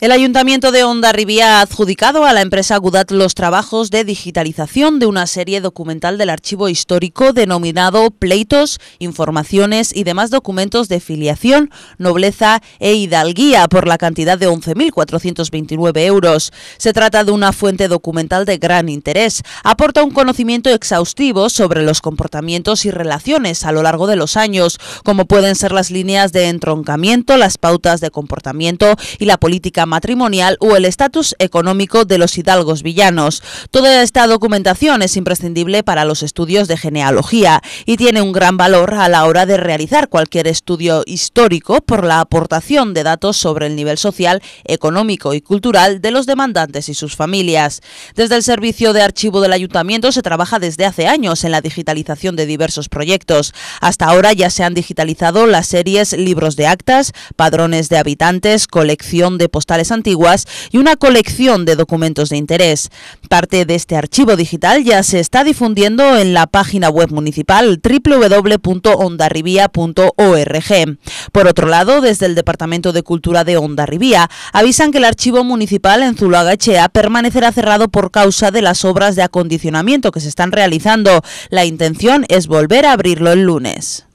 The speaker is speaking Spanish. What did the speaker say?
El Ayuntamiento de Rivía ha adjudicado a la empresa Gudat los trabajos de digitalización de una serie documental del archivo histórico denominado Pleitos, Informaciones y demás documentos de filiación, nobleza e hidalguía por la cantidad de 11.429 euros. Se trata de una fuente documental de gran interés. Aporta un conocimiento exhaustivo sobre los comportamientos y relaciones a lo largo de los años, como pueden ser las líneas de entroncamiento, las pautas de comportamiento y la política matrimonial o el estatus económico de los hidalgos villanos. Toda esta documentación es imprescindible para los estudios de genealogía y tiene un gran valor a la hora de realizar cualquier estudio histórico por la aportación de datos sobre el nivel social, económico y cultural de los demandantes y sus familias. Desde el Servicio de Archivo del Ayuntamiento se trabaja desde hace años en la digitalización de diversos proyectos. Hasta ahora ya se han digitalizado las series Libros de Actas, Padrones de Habitantes, Colección de Postales antiguas y una colección de documentos de interés. Parte de este archivo digital ya se está difundiendo en la página web municipal www.ondarribía.org. Por otro lado, desde el Departamento de Cultura de Ondarribía avisan que el archivo municipal en Zuluagachea permanecerá cerrado por causa de las obras de acondicionamiento que se están realizando. La intención es volver a abrirlo el lunes.